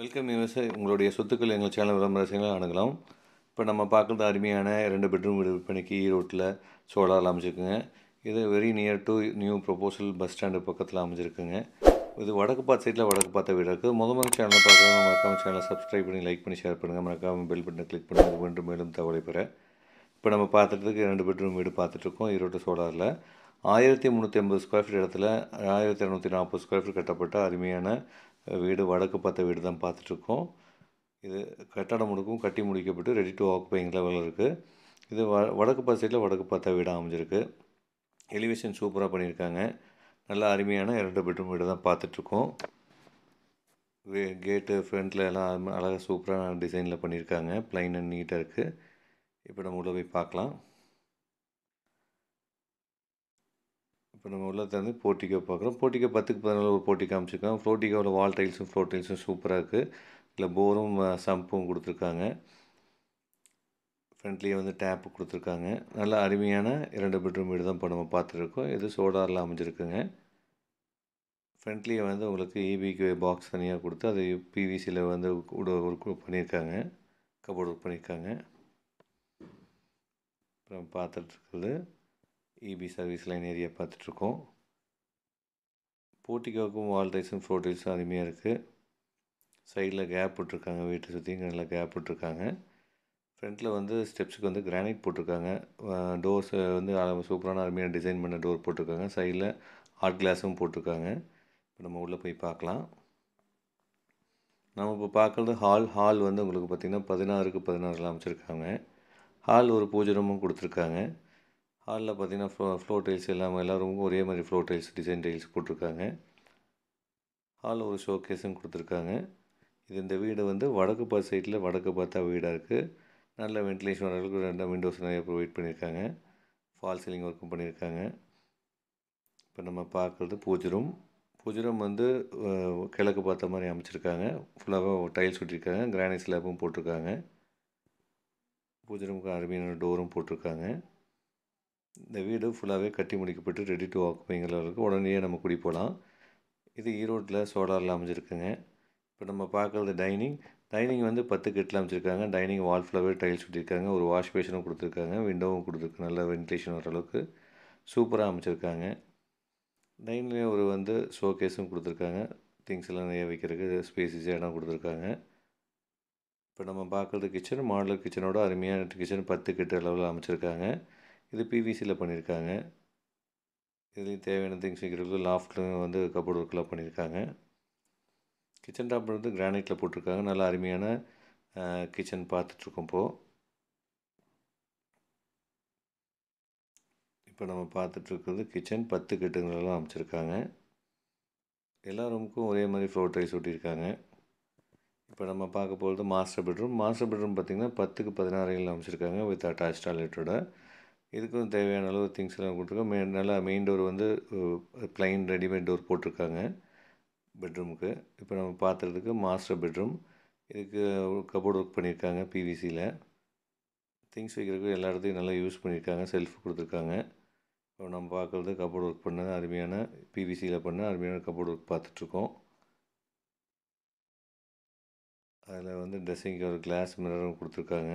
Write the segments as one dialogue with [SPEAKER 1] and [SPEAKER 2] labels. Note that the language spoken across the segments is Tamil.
[SPEAKER 1] வெல்கம் யூஸ் உங்களுடைய சொத்துக்கள் எங்கள் சேனல் விளம்பர ரசிகர்கள் அணுகலாம் இப்போ நம்ம பார்க்குறது அருமையான ரெண்டு பெட்ரூம் வீடு விற்பனைக்கு ஈரோட்டில் சோலார் அமைச்சிருக்குங்க இது very near to new proposal bus stand பக்கத்தில் அமைஞ்சிருக்குங்க இது வடக்கு பார்த்த சைட்டில் வடக்கு பார்த்த வீடு இருக்குது முதல் சேனல் பார்க்குறவங்க மறக்காமல் சேனலை சப்ஸ்கிரைப் பண்ணி லைக் பண்ணி ஷேர் பண்ணுங்கள் மறக்காமல் பெல் பட்டனை கிளிக் பண்ணுங்கள் மீண்டும் மேலும் தகவலை பெற இப்போ நம்ம பார்த்துட்டு ரெண்டு பெட்ரூம் வீடு பார்த்துட்ருக்கோம் ஈரோட்டு சோலாரில் ஆயிரத்தி முந்நூற்றி ஐம்பது ஸ்கொயர் ஃபீட் இடத்துல ஆயிரத்தி இரநூத்தி நாற்பது ஸ்கொயர் ஃபீட் கட்டப்பட்ட அருமையான வீடு வடக்கு பார்த்த வீடு தான் பார்த்துட்ருக்கோம் இது கட்டடம் முழுக்கும் கட்டி முடிக்கப்பட்டு ரெடி டு ஆக்குபைங் லெவலில் இருக்குது இது வ வடக்கு பார்த்த சைடில் வடக்கு பார்த்த வீடாக அமைஞ்சிருக்கு எலிவேஷன் சூப்பராக பண்ணியிருக்காங்க நல்லா அருமையான இரண்டு பெட்ரூம் வீடு தான் பார்த்துட்ருக்கோம் கேட்டு ஃப்ரண்டில் எல்லாம் அழகாக சூப்பரான டிசைனில் பண்ணியிருக்காங்க ப்ளைன் அண்ட் நீட்டாக இருக்குது இப்போ நம்ம உள்ளே போய் பார்க்கலாம் இப்போ நம்ம உள்ளத்துலேருந்து போட்டிக்கோ பார்க்குறோம் போட்டிக்கோ பத்துக்கு பதினாலு ஒரு போட்டி காமிச்சிருக்கோம் ஃப்ளோட்டிக்கோட வால் டைல்ஸும் ஃப்ளோர் டைல்ஸும் சூப்பராக இருக்குது இல்லை போரும் சம்பும் கொடுத்துருக்காங்க ஃப்ரண்ட்லேயே வந்து டேப்பு கொடுத்துருக்காங்க நல்லா அருமையான இரண்டு பெட்ரூம் வீடு தான் இப்போ நம்ம பார்த்துருக்கோம் இது சோடாரில் அமைஞ்சிருக்குங்க ஃப்ரண்ட்லேயே வந்து உங்களுக்கு இபிக்கு e பாக்ஸ் தனியாக கொடுத்து அது பிவிசியில் வந்து ஒர்க் பண்ணியிருக்காங்க கபோர்டு ஒர்க் பண்ணியிருக்காங்க அப்புறம் பார்த்துட்ருக்குது இபி சர்வீஸ் லைன் ஏரியா பார்த்துட்ருக்கோம் போர்ட்டிக்காவுக்கும் வால் டைல்ஸும் ஃப்ளோர் அருமையாக இருக்குது சைடில் கேப் போட்டிருக்காங்க வீட்டை சுற்றி நல்லா கேப் போட்டிருக்காங்க ஃப்ரண்ட்டில் வந்து ஸ்டெப்ஸுக்கு வந்து கிரானைட் போட்டிருக்காங்க டோர்ஸ் வந்து சூப்பரான அருமையாக டிசைன் பண்ண டோர் போட்டிருக்காங்க சைடில் ஹாட் கிளாஸும் போட்டிருக்காங்க இப்போ நம்ம உள்ளே போய் பார்க்கலாம் நம்ம இப்போ பார்க்குறது ஹால் ஹால் வந்து உங்களுக்கு பார்த்திங்கன்னா பதினாறுக்கு பதினாறில் அமைச்சிருக்காங்க ஹால் ஒரு பூஜை ரூமும் கொடுத்துருக்காங்க ஹாலில் பார்த்தீங்கன்னா ஃப்ளோ ஃப்ளோர் டைல்ஸ் எல்லாம் எல்லோரும் ஒரே மாதிரி ஃப்ளோர் டைல்ஸ் டிசைன் டைல்ஸ் போட்டிருக்காங்க ஹாலில் ஒரு ஷோ கேஸும் கொடுத்துருக்காங்க இது இந்த வீடு வந்து வடக்கு பார்த்த சைட்டில் வடக்கு பார்த்தா வீடாக இருக்குது நல்ல வென்டிலேஷன் அளவுக்கு ரெண்டாக விண்டோஸ் நிறைய ப்ரொவைட் பண்ணியிருக்காங்க ஃபால் சீலிங் ஒர்க்கும் பண்ணியிருக்காங்க இப்போ நம்ம பார்க்குறது பூஜை ரூம் பூஜை ரூம் வந்து கிழக்கு பார்த்த மாதிரி அமைச்சிருக்காங்க ஃபுல்லாக டைல்ஸ் ஒட்டியிருக்காங்க கிரானைட் ஸ்லாப்பும் போட்டிருக்காங்க பூஜை ரூமுக்கு அருமையான டோரும் போட்டிருக்காங்க இந்த வீடு ஃபுல்லாகவே கட்டி முடிக்கப்பட்டு ரெடி டு ஆக்குப்பைங்கிற இருக்குது உடனே நம்ம குடி போகலாம் இது ஈரோட்டில் சோலாரில் அமைஞ்சிருக்குங்க இப்போ நம்ம பார்க்குறது டைனிங் டைனிங் வந்து பத்து கெட்டில் அமைச்சிருக்காங்க டைனிங் வால் ஃபுல்லாகவே டைல்ஸ் ஒட்டியிருக்காங்க ஒரு வாஷ் பேஷனும் கொடுத்துருக்காங்க விண்டோவும் கொடுத்துருக்கு நல்ல வென்டிலேஷன் வர அளவுக்கு சூப்பராக அமைச்சிருக்காங்க டைனிங்லேயே ஒரு வந்து ஷோ கேஸும் கொடுத்துருக்காங்க திங்ஸ் எல்லாம் நிறைய வைக்கிறதுக்கு ஸ்பேஸ் இடம் கொடுத்துருக்காங்க இப்போ நம்ம பார்க்குறது கிச்சன் மாடலர் கிச்சனோட அருமையான கிச்சன் பத்து கெட்டு அளவில் அமைச்சிருக்காங்க இது பிவிசியில் பண்ணியிருக்காங்க இதுலேயும் தேவையான திங்ஸ் வைக்கிறதுக்கு லாஃப்ட்லையும் வந்து கபோர்டு ஒர்க்கெலாம் பண்ணியிருக்காங்க கிச்சன் டாப் வந்து கிரானைட்டில் போட்டிருக்காங்க நல்லா அருமையான கிச்சன் பார்த்துட்ருக்கோம் இப்போது இப்போ நம்ம பார்த்துட்ருக்கிறது கிச்சன் பத்து கட்டுங்களெல்லாம் அமைச்சிருக்காங்க எல்லா ரூமுக்கும் ஒரே மாதிரி ஃப்ளோர் டைல்ஸ் ஒட்டியிருக்காங்க இப்போ நம்ம பார்க்க போகிறது மாஸ்டர் பெட்ரூம் மாஸ்டர் பெட்ரூம் பார்த்திங்கன்னா பத்துக்கு பதினாறு அமைச்சிருக்காங்க வித் அட்டாச் டாய்லெட்டோட இதுக்கும் தேவையான அளவு திங்ஸ் எல்லாம் கொடுத்துருக்கோம் மே நல்லா மெயின் டோர் வந்து ப்ளைன் ரெடிமேட் டோர் போட்டிருக்காங்க பெட்ரூமுக்கு இப்போ நம்ம பார்த்துறதுக்கு மாஸ்டர் பெட்ரூம் இதுக்கு கபோர்டு ஒர்க் பண்ணியிருக்காங்க பிவிசியில் திங்ஸ் வைக்கிறதுக்கு எல்லா இடத்துக்கும் நல்லா யூஸ் பண்ணியிருக்காங்க செல்ஃப் கொடுத்துருக்காங்க இப்போ நம்ம பார்க்குறது கபோர்டு ஒர்க் பண்ண அருமையான பிவிசியில் பண்ண அருமையான கபோர்டு ஒர்க் பார்த்துட்ருக்கோம் அதில் வந்து ட்ரெஸ்ஸிங்க்கு ஒரு கிளாஸ் மிரரும் கொடுத்துருக்காங்க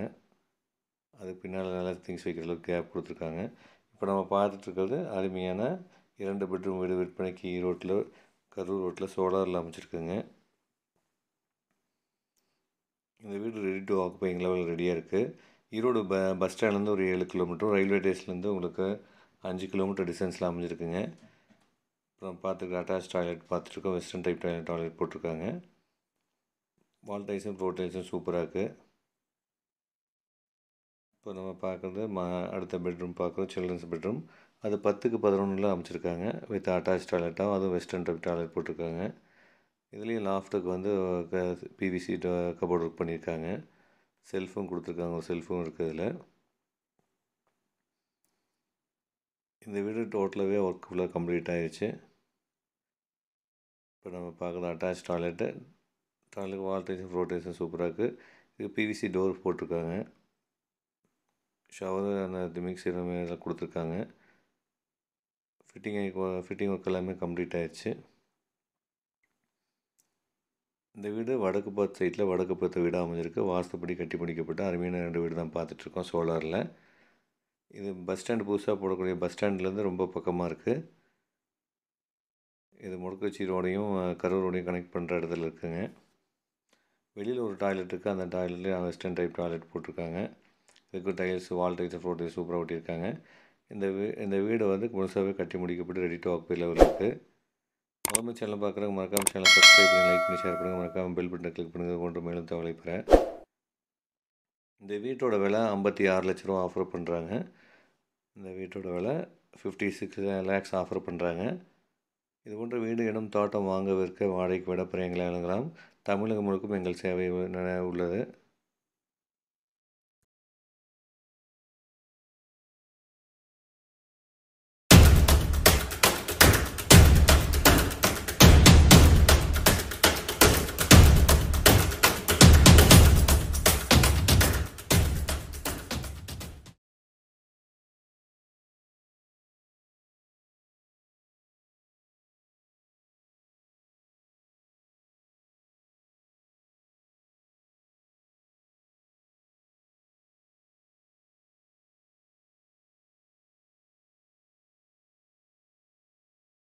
[SPEAKER 1] அதுக்கு பின்னால் நல்லா திங்ஸ் வைக்கிற அளவுக்கு கேப் கொடுத்துருக்காங்க இப்போ நம்ம பார்த்துட்ருக்கிறது அருமையான இரண்டு பெட்ரூம் வீடு விற்பனைக்கு ஈரோட்டில் கரூர் ரோட்டில் சோலாரில் அமைச்சிருக்குங்க இந்த வீடு ரெடி டு ஆக்குப்பைங் லெவலில் ரெடியாக இருக்குது ஈரோடு ப பஸ் ஸ்டாண்ட்லேருந்து ஒரு ஏழு கிலோமீட்டரும் ரயில்வே ஸ்டேஷன்லேருந்து உங்களுக்கு அஞ்சு கிலோமீட்டர் டிஸ்டன்ஸில் அமைஞ்சிருக்குங்க அப்புறம் பார்த்துக்கிற அட்டாச் டாய்லெட் பார்த்துட்ருக்கோம் வெஸ்டர்ன் டைப் டாய்லெட் டாய்லெட் போட்டிருக்காங்க வால் டைல்ஸும் ஃப்ளோர் டைல்ஸும் சூப்பராக இருக்குது இப்போ நம்ம பார்க்குறது மா அடுத்த பெட்ரூம் பார்க்குறோம் சில்ட்ரன்ஸ் பெட்ரூம் அது பத்துக்கு பதினொன்றில் அமைச்சிருக்காங்க வித் அட்டாச் டாய்லெட்டாக அதுவும் வெஸ்டர்ன் டப் டாய்லெட் போட்டிருக்காங்க இதுலேயும் லாஃப்ட்டுக்கு வந்து பிவிசி கபோர்ட் ஒர்க் பண்ணியிருக்காங்க செல்ஃபும் கொடுத்துருக்காங்க ஒரு செல்ஃபும் இருக்குது இதில் இந்த வீடு டோட்டலாகவே ஒர்க் ஃபுல்லாக கம்ப்ளீட் ஆகிடுச்சு இப்போ நம்ம பார்க்குறது அட்டாச் டாய்லெட்டு டாய்லெட் வால்டேஷன் ஃப்ளோட்டேஷன் சூப்பராக இருக்குது இது பிவிசி டோர் போட்டிருக்காங்க ஷவரு அந்த மிக்சி எல்லாமே இதில் கொடுத்துருக்காங்க ஃபிட்டிங் ஃபிட்டிங் ஒர்க் எல்லாமே கம்ப்ளீட் ஆயிடுச்சு இந்த வீடு வடக்கு பாத் சைட்டில் வடக்கு பத்து வீடாக அமைஞ்சிருக்கு வாஸ்துப்படி கட்டி பிடிக்கப்பட்ட அருமையான ரெண்டு வீடு தான் பார்த்துட்ருக்கோம் சோலாரில் இது பஸ் ஸ்டாண்டு புதுசாக போடக்கூடிய பஸ் ஸ்டாண்ட்லேருந்து ரொம்ப பக்கமாக இருக்குது இது முடக்கச்சி ரோடையும் கரூர் ரோடையும் கனெக்ட் பண்ணுற இடத்துல இருக்குங்க வெளியில் ஒரு டாய்லெட் இருக்குது அந்த டாய்லெட்லேயும் வெஸ்டர்ன் டைப் டாய்லெட் போட்டிருக்காங்க இதுக்கு tiles wall tiles floor tiles சூப்பராக ஒட்டியிருக்காங்க இந்த வீ இந்த வீடு வந்து முழுசாகவே கட்டி முடிக்கப்பட்டு ரெடி டு ஆக் லெவலில் இருக்குது முதல்ல சேனல் பார்க்குறவங்க மறக்காமல் சேனல் சப்ஸ்கிரைப் பண்ணி லைக் பண்ணி ஷேர் பண்ணுங்கள் மறக்காமல் பெல் பட்டனை கிளிக் பண்ணுங்கள் போன்ற மேலும் தகவலை பெறேன் இந்த வீட்டோட விலை ஐம்பத்தி ஆறு லட்ச ரூபா ஆஃபர் பண்ணுறாங்க இந்த வீட்டோட விலை ஃபிஃப்டி சிக்ஸ் லேக்ஸ் ஆஃபர் பண்ணுறாங்க இது போன்ற வீடு இடம் தோட்டம் வாங்க விற்க வாடகைக்கு விடப்பெற எங்களை அணுகலாம் தமிழகம் முழுக்கும் எங்கள் சேவை உள்ளது